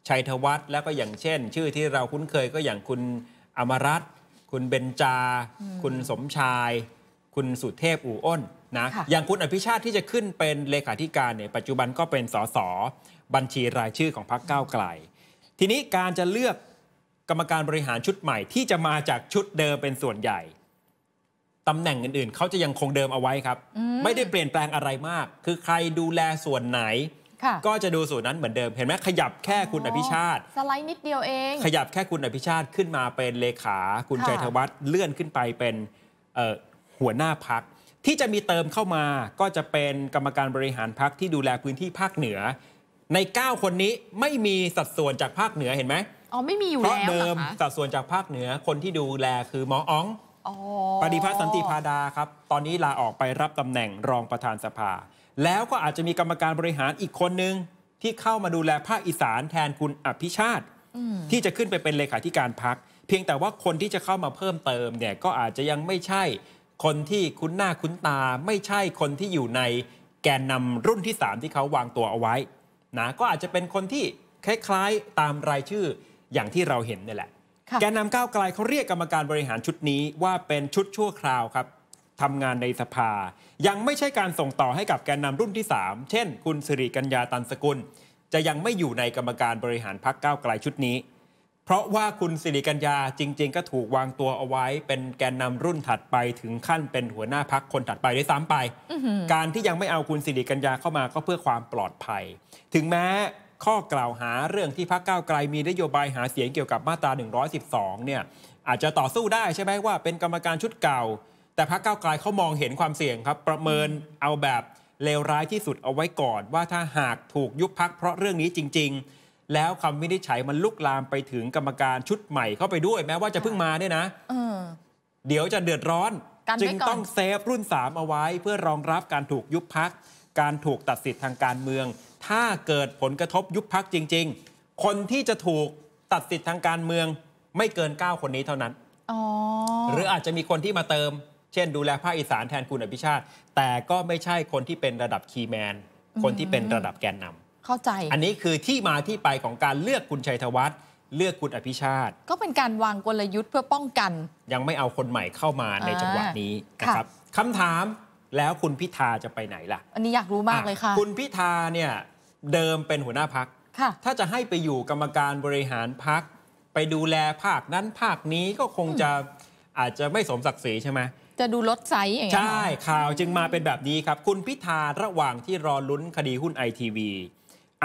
ชัยธวัฒน์แล้วก็อย่างเช่น ชื่อที่เราคุ้นเคยก็อย่างคุณอมรัตน์คุณเบนจา คุณสมชาย คุณสุเทพอู่อ้นนะ อย่างคุณอภิชาติที่จะขึ้นเป็นเลขาธิการเนี่ย ปัจจุบันก็เป็นสสบัญชีรายชื่อของพรรคก้าวไกล ทีนี้การจะเลือกกรรมการบริหารชุดใหม่ ที่จะมาจากชุดเดิมเป็นส่วนใหญ่ ตำแหน่งอื่น ๆเขาจะยังคงเดิมเอาไว้ครับ ไม่ได้เปลี่ยนแปลงอะไรมาก คือใครดูแลส่วนไหนก็จะดูสูตรนั้นเหมือนเดิมเห็นไหมขยับแค่คุณอภิชาติ
สไลด์นิดเดียวเองขยับ
แค่คุณอภิชาติขึ้นมาเป็นเลขาคุณชัยธวัฒน์เลื่อนขึ้นไปเป็นหัวหน้าพัก ที่จะมีเติมเข้ามาก็จะเป็นกรรมการบริหารพักที่ดูแลพื้นที่ภาคเหนือ ใน 9 คนนี้ไม่มีสัดส่วนจากภาคเหนือเห็นไหมอ๋อไม่มีอยู่แล้วเพราะเดิมสัดส่วนจากภาคเหนือคนที่ดูแลคือหมออ๋องปฏิภาสันติพาดาครับ ตอนนี้ลาออกไปรับตำแหน่งรองประธานสภาแล้วก็อาจจะมีกรรมการบริหารอีกคนหนึ่งที่เข้ามาดูแลภาคอีสานแทนคุณอภิชาติ ที่จะขึ้นไปเป็นเลขาธิการพัก เพียงแต่ว่าคนที่จะเข้ามาเพิ่มเติมเนี่ยก็อาจจะยังไม่ใช่คนที่คุ้นหน้าคุ้นตา ไม่ใช่คนที่อยู่ใน แกนนำรุ่นที่3ที่เขาวางตัวเอาไว้นะก็อาจจะเป็นคนที่คล้ายๆตามรายชื่ออย่างที่เราเห็นนี่แหละ แกนนำก้าวไกลเขาเรียกกรรมการบริหารชุดนี้ว่าเป็นชุดชั่วคราวครับทำงานในสภา ยังไม่ใช่การส่งต่อให้กับแกนนำรุ่นที่ 3 เช่น คุณสิริกัญญาตันสกุล จะยังไม่อยู่ในกรรมการบริหารพักก้าวไกลชุดนี้ เพราะว่าคุณสิริกัญญาจริง ๆก็ถูกวางตัวเอาไว้ เป็นแกนนำรุ่นถัดไปถึงขั้นเป็นหัวหน้าพักคนถัดไปด้วยซ้ำไปการที่ยังไม่เอาคุณสิริกัญญาเข้ามาก็เพื่อความปลอดภัย ถึงแม้ข้อกล่าวหาเรื่องที่พักเก้าวไกลมีนโยบายหาเสียงเกี่ยวกับมาตรา112 เนี่ยอาจจะต่อสู้ได้ใช่ไหมว่าเป็นกรรมการชุดเก่าแต่พรรคก้าวไกลเขามองเห็นความเสี่ยงครับ ประเมินเอาแบบเลวร้ายที่สุดเอาไว้ก่อนว่าถ้าหากถูกยุบพักเพราะเรื่องนี้จริง ๆ แล้วคำวินิจฉัยมันลุกลามไปถึงกรรมการชุดใหม่เข้าไปด้วยแม้ว่าจะเพิ่งมาเนี่ยนะเดี๋ยวจะเดือดร้อน จึงต้องเซฟรุ่น 3 เอาไว้ เพื่อรองรับการถูกยุบพักการถูกตัดสิทธิ์ทางการเมือง ถ้าเกิดผลกระทบยุบพักจริง ๆ คนที่จะถูกตัดสิทธิ์ทางการเมือง ไม่เกิน9คนนี้เท่านั้นหรืออาจจะมีคนที่มาเติมเช่นดูแลภาคอีสานแทนคุณอภิชาติ แต่ก็ไม่ใช่คนที่เป็นระดับคีแมนคนที่เป็นระดับแกนนำ
เข้าใจ อันนี้
คือที่มาที่ไปของการเลือกคุณชัยธวัฒน์เลือกคุณอภิชาติ
ก็เป็นการวางกลยุทธ์เพื่อป้องกัน
ยังไม่เอาคนใหม่เข้ามาในจังหวะนี้นะครับคำถามแล้วคุณพิธาจะไปไหนล่ะ
อันนี้อยากรู้มากเลยค่ะ คุ
ณพิธาเนี่ยเดิมเป็นหัวหน้าพักถ้าจะให้ไปอยู่กรรมการบริหารพักไปดูแลภาคนั้นภาคนี้ก็คงจะอาจจะไม่สมศักดิ์ศรีใช่ไหม
จะดูลดไซส์อย่างนี้ใช
่ ข่าวจึงมาเป็นแบบนี้ครับ คุณพิธาระหว่างที่รอลุ้นคดีหุ้นไอทีวี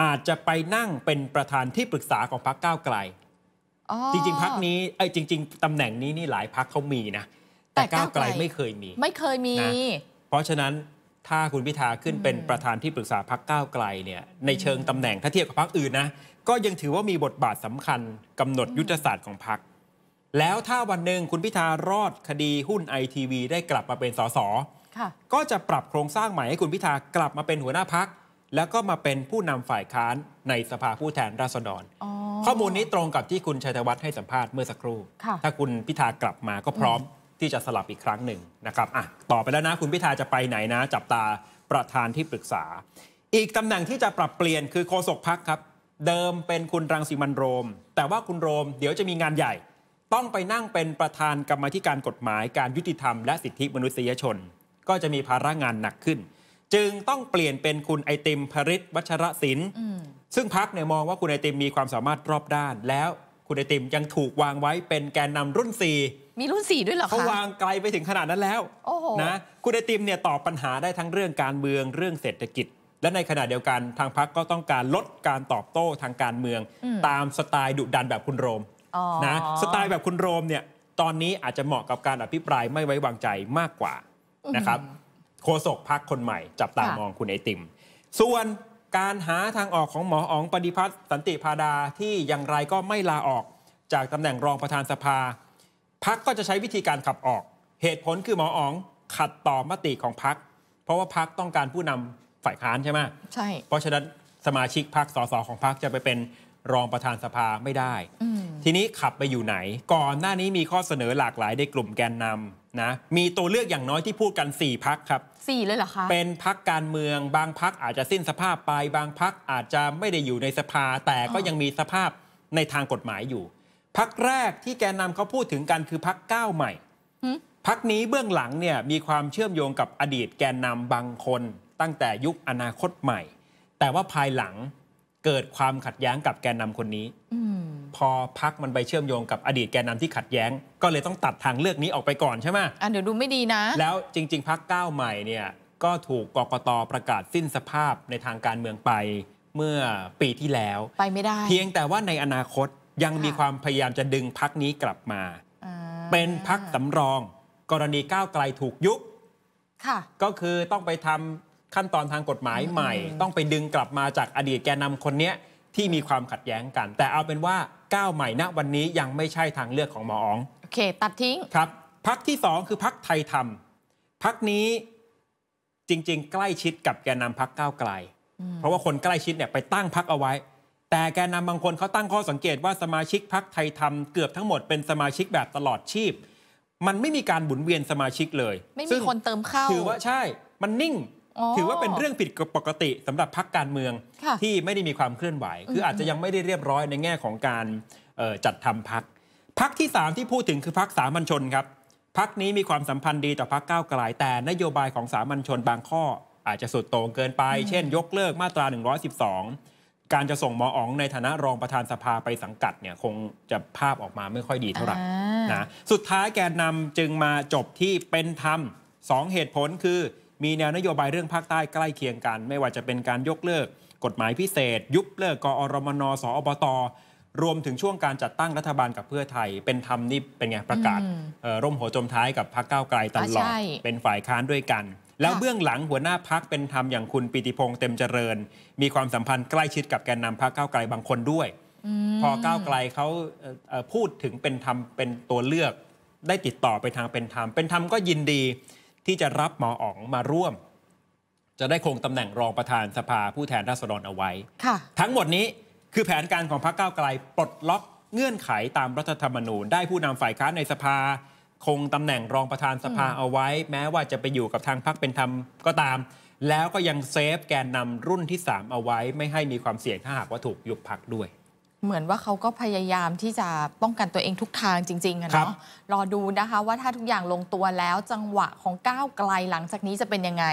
อาจจะไปนั่งเป็นประธานที่ปรึกษาของพรรคก้าวไกล จริงๆพักนี้ไอ้จริงๆตำแหน่งนี้นี่หลายพักเขามีนะแต่ก้าวไกลไม่เคยมี ไม
่เคยมีนะ
เพราะฉะนั้นถ้าคุณพิธาขึ้นเป็นประธานที่ปรึกษาพักก้าวไกลเนี่ยในเชิงตำแหน่งถ้าเทียบกับพักอื่นนะก็ยังถือว่ามีบทบาทสำคัญกำหนดยุทธศาสตร์ของพักแล้วถ้าวันหนึ่งคุณพิธารอดคดีหุ้นไอทีวีได้กลับมาเป็นสสก็จะปรับโครงสร้างใหม่ให้คุณพิธากลับมาเป็นหัวหน้าพัก แล้วก็มาเป็นผู้นำฝ่ายค้านในสภาผู้แทนราษฎรข้อมูลนี้ตรงกับที่คุณชัยธวัฒน์ให้สัมภาษณ์เมื่อสักครู่ ถ้าคุณพิธากลับมาก็พร้อมที่จะสลับอีกครั้งหนึ่งนะครับอ่ะต่อไปแล้วนะคุณพิธาจะไปไหนนะจับตาประธานที่ปรึกษา อีกตำแหน่งที่จะปรับเปลี่ยนคือโฆษกพักครับ เดิมเป็นคุณรังสิมันโรม แต่ว่าคุณโรมเดี๋ยวจะมีงานใหญ่ต้องไปนั่งเป็นประธานกรรมธิการกฎหมายการยุติธรรมและสิทธิมนุษยชน ก็จะมีภาระงานหนักขึ้น จึงต้องเปลี่ยนเป็นคุณไอติมภริศวัชรศิลป์ซึ่งพักเนี่ยมองว่าคุณไอติมมีความสามารถรอบด้าน แล้ว คุณไอติมยังถูกวางไว้เป็นแกนนำรุ่น
4มีรุ่น4ด้วยเหรอคะเขาวางไ
กลไปถึงขนาดนั้นแล้วนะคุณไอติมเนี่ยตอบปัญหาได้ทั้งเรื่องการเมืองเรื่องเศรษฐกิจ และในขณะเดียวกัน ทางพักก็ต้องการลดการตอบโต้ทางการเมือง ตามสไตล์ดุดันแบบคุณโรมนะสไตล์แบบคุณโรมเนี่ยตอนนี้อาจจะเหมาะกับการอภิปรายไม่ไว้วางใจมากกว่านะครับโฆษกพักคนใหม่จับตามองคุณไอติม ส่วนการหาทางออกของหมออ๋องปฏิพัฒน์สันติพาดาที่อย่างไรก็ไม่ลาออกจากตำแหน่งรองประธานสภาพักก็จะใช้วิธีการขับออก เหตุผลคือหมออ๋องขัดต่อมติของพักเพราะว่าพักต้องการผู้นำฝ่ายค้านใช่ไหมใช่ เพราะฉะนั้นสมาชิกพักสสของพักจะไปเป็นรองประธานสภาไม่ได้ ทีนี้ขับไปอยู่ไหน ก่อนหน้านี้มีข้อเสนอหลากหลายในกลุ่มแกนนำนะ มีตัวเลือกอย่างน้อยที่พูดกัน 4 พักครับ
4เลยเหรอคะ เป็น
พักการเมืองบางพักอาจจะสิ้นสภาพไปบางพักอาจจะไม่ได้อยู่ในสภา แต่ก็ยังมีสภาพในทางกฎหมายอยู่ พักแรกที่แกนนำเขาพูดถึงกันคือพักก้าวใหม่พักนี้เบื้องหลังเนี่ยมีความเชื่อมโยงกับอดีตแกนนำบางคน ตั้งแต่ยุคอนาคตใหม่ แต่ว่าภายหลังเกิดความขัดแย้งกับแกนนำคนนี้อพอพักมันไปเชื่อมโยงกับอดีตแกนนำที่ขัดแย้งก็เลยต้องตัดทางเลือกนี้ออกไปก่อนใช่ไหม
อ่ะเดี๋ยวดูไม่ดีนะ แล้ว
จริงๆ พักก้าวใหม่เนี่ย ก็ถูกกกตประกาศสิ้นสภาพในทางการเมืองไปเมื่อปีที่แล้ว
ไปไม่ได้ เพีย
งแต่ว่าในอนาคตยังมีความพยายามจะดึงพักนี้กลับมาเป็นพักสำรอง กรณีก้าวไกลถูกยุบก็คือต้องไปทำขั้นตอนทางกฎหมายใหม่ ต้องไปดึงกลับมาจากอดีตแกนนำคนเนี้ยที่มีความขัดแย้งกัน แต่เอาเป็นว่าก้าวใหม่ณวันนี้ยังไม่ใช่ทางเลือกของหมออ๋องโอเค ตัดทิ้งครับพักที่ 2 คือพักไทยธรรมพักนี้จริง ๆ ใกล้ชิดกับแกนนำพักก้าวไกล เพราะว่าคนใกล้ชิดเนี่ยไปตั้งพักเอาไว้ แต่แกนนาบางคนเขาตั้งข้อสังเกตว่าสมาชิกพักไทยธรรมเกือบทั้งหมดเป็นสมาชิกแบบตลอดชีพ มันไม่มีการบุนเวียนสมาชิกเลย ไม่มีคนเติมเข้าถือว่าใช่มันนิ่งถือว่าเป็นเรื่องผิดปกติสำหรับพักการเมืองที่ไม่ได้มีความเคลื่อนไหว คืออาจจะยังไม่ได้เรียบร้อยในแง่ของการจัดทำพัก พักที่ 3 ที่พูดถึงคือพักสามัญชนครับ พักนี้มีความสัมพันธ์ดีต่อพักก้าวไกลแต่นโยบายของสามัญชนบางข้อ อาจจะสุดโต่งเกินไป เช่น ยกเลิกมาตรา 112 การจะส่งหมออ๋องในฐานะรองประธานสภาไปสังกัดเนี่ยคงจะภาพออกมาไม่ค่อยดีเท่าไหร่นะสุดท้ายแกนนำจึงมาจบที่เป็นธรรมสองเหตุผลคือมีแนวนโยบายเรื่องภาคใต้ใกล้เคียงกัน ไม่ว่าจะเป็นการยกเลิกกฎหมายพิเศษ ยุบเลิกกอรมนสอบตรวมถึงช่วงการจัดตั้งรัฐบาลกับเพื่อไทย เป็นธรรมนี่เป็นไงประกาศ ร่มหัวจมท้ายกับพรรคก้าวไกลตลอด เป็นฝ่ายค้านด้วยกัน แล้วเบื้องหลังหัวหน้าพักเป็นธรรม อย่างคุณปิติพงษ์เต็มเจริญ มีความสัมพันธ์ใกล้ชิดกับแกนนำพรรคก้าวไกลบางคนด้วย พอก้าวไกลเขาพูดถึงเป็นธรรมเป็นตัวเลือกได้ติดต่อไปทางเป็นธรรมเป็นธรรมก็ยินดีที่จะรับหมออ๋องมาร่วม จะได้คงตำแหน่งรองประธานสภาผู้แทนราษฎรเอาไว้ ค่ะ ทั้งหมดนี้คือแผนการของพรรคก้าวไกลปลดล็อก เงื่อนไขตามรัฐธรรมนูญ ได้ผู้นำฝ่ายค้านในสภา คงตำแหน่งรองประธานสภาเอาไว้ แม้ว่าจะไปอยู่กับทางพรรคเป็นธรรมก็ตาม แล้วก็ยังเซฟแกนนำรุ่นที่3เอาไว้ไม่ให้มีความเสี่ยงถ้าหากว่าถูกยุบพรรคด้วย
เหมือนว่าเขาก็พยายามที่จะป้องกันตัวเองทุกทางจริงๆอะเนาะ รอดูนะคะว่าถ้าทุกอย่างลงตัวแล้วจังหวะของก้าวไกลหลังจากนี้จะเป็นยังไง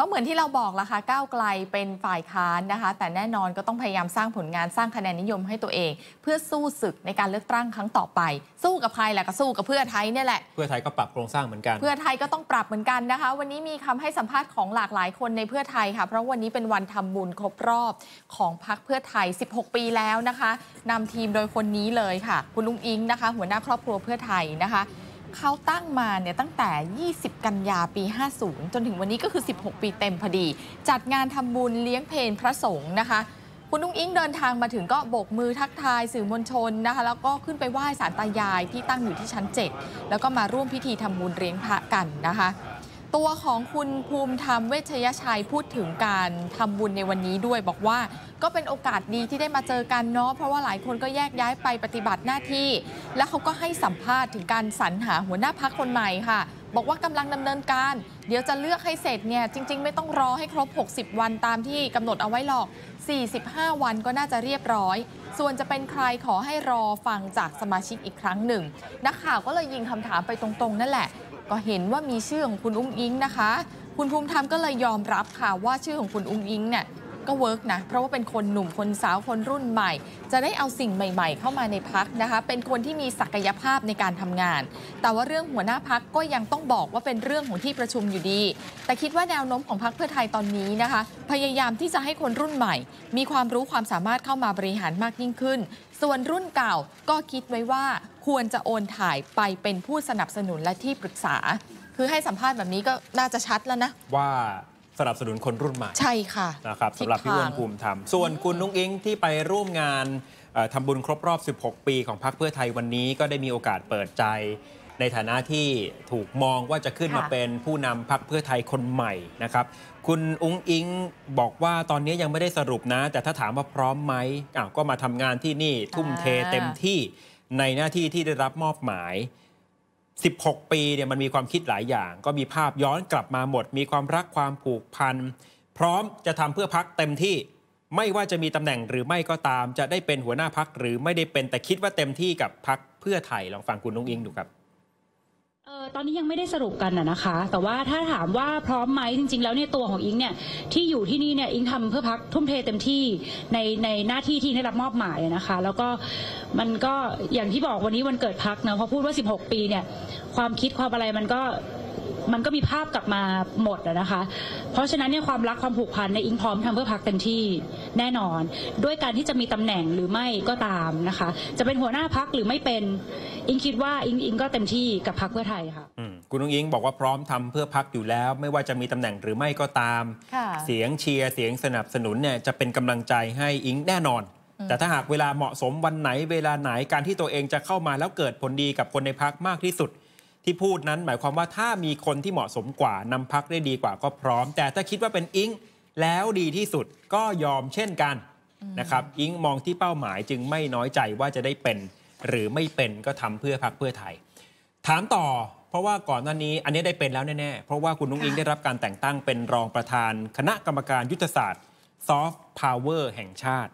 ราะเหมือนที่เราบอกละค่ะก้าวไกลเป็นฝ่ายค้านนะคะ แต่แน่นอนก็ต้องพยายามสร้างผลงานสร้างคะแนนนิยมให้ตัวเอง เพื่อสู้ศึกในการเลือกตั้งครั้งต่อไป สู้กับใครแหละก็สู้กับเพื่อไทยเนี่ยแหละ
เพื่อไทยก็ปรับโครงสร้างเหมือนกัน เพื่อ
ไทยก็ต้องปรับเหมือนกันนะคะ วันนี้มีคำให้สัมภาษณ์ของหลากหลายคนในเพื่อไทยค่ะ เพราะวันนี้เป็นวันทำบุญครบรอบของพรรคเพื่อไทย 16 ปีแล้วนะคะ นำทีมโดยคนนี้เลยค่ะ คุณลุงอิงนะคะ หัวหน้าครอบครัวเพื่อไทยนะคะเขาตั้งมาเนี่ยตั้งแต่ 20 กันยาปี 50 จนถึงวันนี้ก็คือ 16 ปีเต็มพอดี จัดงานทำบุญเลี้ยงเพนพระสงฆ์นะคะ คุณนุ้งอิงเดินทางมาถึงก็โบกมือทักทายสื่อมวลชนนะคะ แล้วก็ขึ้นไปไหว้สารตายายที่ตั้งอยู่ที่ชั้น 7 แล้วก็มาร่วมพิธีทำบุญเลี้ยงพระกันนะคะตัวของคุณภูมิธรรมเวชยชัยพูดถึงการทำบุญในวันนี้ด้วย บอกว่าก็เป็นโอกาสดีที่ได้มาเจอกันเนาะเพราะว่าหลายคนก็แยกย้ายไปปฏิบัติหน้าที่ และเขาก็ให้สัมภาษณ์ถึงการสรรหาหัวหน้าพักคนใหม่ค่ะ บอกว่ากำลังดำเนินการ เดี๋ยวจะเลือกให้เสร็จเนี่ยจริงๆไม่ต้องรอให้ครบ 60 วันตามที่กำหนดเอาไว้หรอก 45 วันก็น่าจะเรียบร้อย ส่วนจะเป็นใครขอให้รอฟังจากสมาชิกอีกครั้งหนึ่งนักข่าวก็เลยยิงคำถามไปตรงๆ นั่นแหละก็เห็นว่ามีชื่อของคุณอุ้งอิงนะคะ คุณภูมิธรรมก็เลยยอมรับค่ะว่าชื่อของคุณ อุ้งอิงเนี่ยก็เวิร์กนะ เพราะว่าเป็นคนหนุ่มคนสาวคนรุ่นใหม่ จะได้เอาสิ่งใหม่ๆเข้ามาในพักนะคะ เป็นคนที่มีศักยภาพในการทำงาน แต่ว่าเรื่องหัวหน้าพักก็ยังต้องบอกว่าเป็นเรื่องของที่ประชุมอยู่ดี แต่คิดว่าแนวโน้มของพักเพื่อไทยตอนนี้นะคะ พยายามที่จะให้คนรุ่นใหม่ มีความรู้ความสามารถเข้ามาบริหารมากยิ่งขึ้นส่วนรุ่นเก่าก็คิดไว้ว่าควรจะโอนถ่ายไปเป็นผู้สนับสนุนและที่ปรึกษา คือให้สัมภาษณ์แบบนี้ก็น่าจะชัดแล้วนะ
ว่าสนับสนุนคนรุ่นใหม่ ใช่ค่ะนะครับสำหรับพี่วุฒนภูมิธรรม ส่วนคุณนุ้งอิงที่ไปร่วมงานทำบุญครบรอบ 16 ปีของพรรคเพื่อไทยวันนี้ก็ได้มีโอกาสเปิดใจในฐานะที่ถูกมองว่าจะขึ้นมาเป็นผู้นำพรรคเพื่อไทยคนใหม่นะครับ คุณอุ้งอิงบอกว่าตอนนี้ยังไม่ได้สรุปนะ แต่ถ้าถามว่าพร้อมไหมอ้าวก็มาทำงานที่นี่ ทุ่มเทเต็มที่ในหน้าที่ที่ได้รับมอบหมาย 16 ปีเนี่ยมันมีความคิดหลายอย่าง ก็มีภาพย้อนกลับมาหมด มีความรักความผูกพันพร้อมจะทำเพื่อพักเต็มที่ ไม่ว่าจะมีตำแหน่งหรือไม่ก็ตามจะได้เป็นหัวหน้าพักหรือไม่ได้เป็นแต่คิดว่าเต็มที่กับพักเพื่อไทยลองฟังคุณนุ้งอิงดูครับ
เออตอนนี้ยังไม่ได้สรุปกันนะนะคะ แต่ว่าถ้าถามว่าพร้อมไหมจริง ๆ แล้วเนี่ยตัวของอิงเนี่ยที่อยู่ที่นี่เนี่ยอิงทำเพื่อพักทุ่มเทเต็มที่ในในหน้าที่ที่ได้รับมอบหมายนะคะ แล้วก็
มันก็อย่างที่บอกวันนี้วันเกิดพักเนะพอพูดว่า 16 ปีเนี่ยความคิดความอะไรมันก็มันก็มีภาพกลับมาหมดนะคะ เพราะฉะนั้นเนี่ยความรักความผูกพันในอิงพร้อมทำเพื่อพักเต็มที่แน่นอน ด้วยการที่จะมีตำแหน่งหรือไม่ก็ตามนะคะ
จะเป็นหัวหน้าพักหรือไม่เป็นอิงคิดว่าอิงอิงก็เต็มที่กับพักเพื่อไทยค่ะ
คุณนุ้งอิงบอกว่าพร้อมทำเพื่อพักอยู่แล้วไม่ว่าจะมีตำแหน่งหรือไม่ก็ตาม เสียงเชียร์เสียงสนับสนุนเนี่ยจะเป็นกำลังใจให้อิงแน่นอน แต่ถ้าหากเวลาเหมาะสมวันไหนเวลาไหนการที่ตัวเองจะเข้ามาแล้วเกิดผลดีกับคนในพักมากที่สุด ที่พูดนั้นหมายความว่าถ้ามีคนที่เหมาะสมกว่านำพักได้ดีกว่าก็พร้อม แต่ถ้าคิดว่าเป็นอิงแล้วดีที่สุดก็ยอมเช่นกันนะครับอิงมองที่เป้าหมายจึงไม่น้อยใจว่าจะได้เป็นหรือไม่เป็นก็ทำเพื่อพักเพื่อไทย ถามต่อ เพราะว่าก่อนหน้านี้อันนี้ได้เป็นแล้วแน่ๆเพราะว่าคุณนุ้งอิงได้รับการแต่งตั้งเป็นรองประธาน คณะกรรมการยุทธศาสตร์ซอฟต์พาวเวอร์แห่งชาติ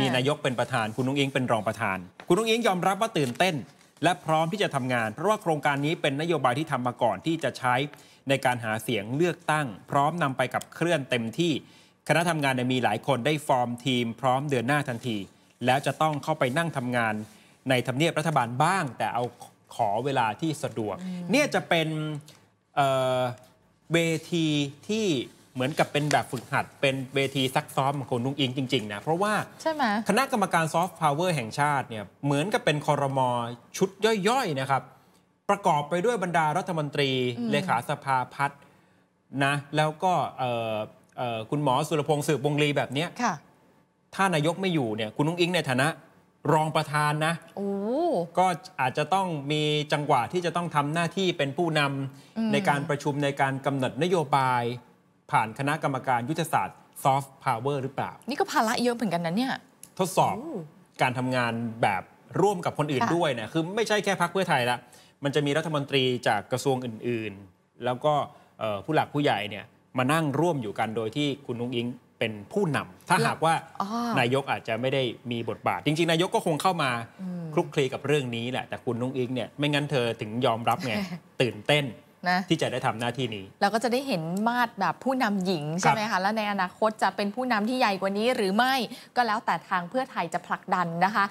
มีนายกเป็นประธาน คุณนุ้งอิงเป็นรองประธาน คุณนุ้งอิงยอมรับว่าตื่นเต้น และพร้อมที่จะทำงาน เพราะว่าโครงการนี้เป็นนโยบายที่ทำมาก่อนที่จะใช้ในการหาเสียงเลือกตั้ง พร้อมนำไปกับเคลื่อนเต็มที่ คณะทำงานมีหลายคนได้ฟอร์มทีมพร้อมเดือนหน้าทันที แล้วจะต้องเข้าไปนั่งทำงานในทำเนียบรัฐบาลบ้าง แต่เอาขอเวลาที่สะดวก เนี่ยจะเป็นเวทีที่เหมือนกับเป็นแบบฝึกหัด เป็นเวทีซักซ้อมของคุณลุงอิงจริง ๆ นะ เพราะว่าใช่ไหมคณะกรรมการซอฟต์พาวเวอร์แห่งชาติเนี่ยเหมือนกับเป็นคอรมอชุดย่อย ๆ นะครับ ประกอบไปด้วยบรรดารัฐมนตรี เลขาสภาพัฒนะแล้วก็คุณหมอสุรพงศ์สืบวงลีแบบนี้ถ้านายกไม่อยู่เนี่ยคุณลุงอิงในฐานะรองประธานนะก็อาจจะต้องมีจังหวะที่จะต้องทำหน้าที่เป็นผู้นำในการประชุมในการกำหนดนโยบาย ผ่านคณะกรรมการยุทธศาสตร์ซอฟต์พาวเวอร์หรือเปล่า
นี่ก็ภาระเยอะเหมือนกันนะเนี่ย
ทดสอบการทำงานแบบร่วมกับคนอื่นด้วยนะคือไม่ใช่แค่พักเพื่อไทยละมันจะมีรัฐมนตรีจากกระทรวงอื่นๆ แล้วก็ผู้หลักผู้ใหญ่เนี่ยมานั่งร่วมอยู่กันโดยที่คุณนุ้งอิงเป็นผู้นำถ้าหากว่านายกอาจจะไม่ได้มีบทบาท จริงๆ นายกก็คงเข้ามาคลุกคลีกับเรื่องนี้แหละแต่คุณนุ้งอิงเนี่ยไม่งั้นเธอถึงยอมรับไงตื่นเต้นนะที่จะได้ทำหน้าที่นี้
เราก็จะได้เห็นมาดแบบผู้นำหญิง ใช่ไหมคะและในอนาคตจะเป็นผู้นำที่ใหญ่กว่านี้หรือไม่ก็แล้วแต่ทางเพื่อไทยจะผลักดันนะคะ